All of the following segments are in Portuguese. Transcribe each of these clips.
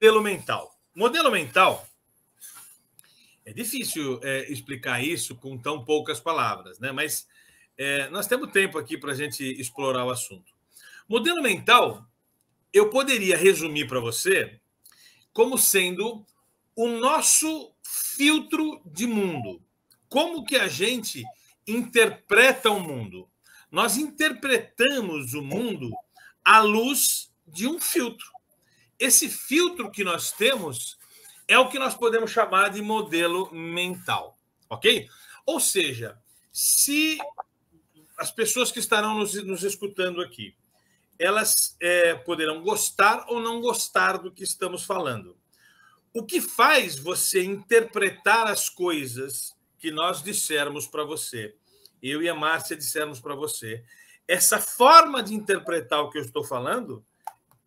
modelo mental. Modelo mental é difícil é, explicar isso com tão poucas palavras, né? Mas é, nós temos tempo aqui para a gente explorar o assunto. Modelo mental, eu poderia resumir para você como sendo o nosso filtro de mundo. Como que a gente interpreta o mundo? Nós interpretamos o mundo à luz de um filtro. Esse filtro que nós temos é o que nós podemos chamar de modelo mental, ok? Ou seja, se as pessoas que estarão nos, nos escutando aqui, elas é, poderão gostar ou não gostar do que estamos falando. O que faz você interpretar as coisas que nós dissermos para você, eu e a Márcia dissermos para você, essa forma de interpretar o que eu estou falando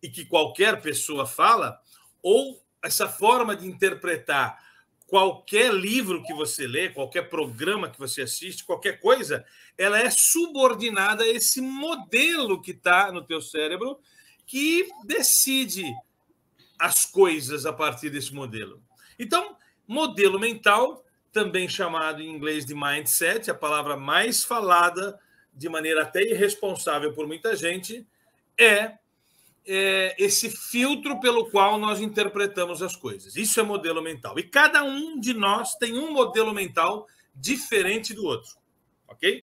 e que qualquer pessoa fala, ou essa forma de interpretar qualquer livro que você lê, qualquer programa que você assiste, qualquer coisa, ela é subordinada a esse modelo que está no teu cérebro que decide as coisas a partir desse modelo. Então, modelo mental, também chamado em inglês de mindset, a palavra mais falada de maneira até irresponsável por muita gente, é é, esse filtro pelo qual nós interpretamos as coisas. Isso é modelo mental. E cada um de nós tem um modelo mental diferente do outro. Ok?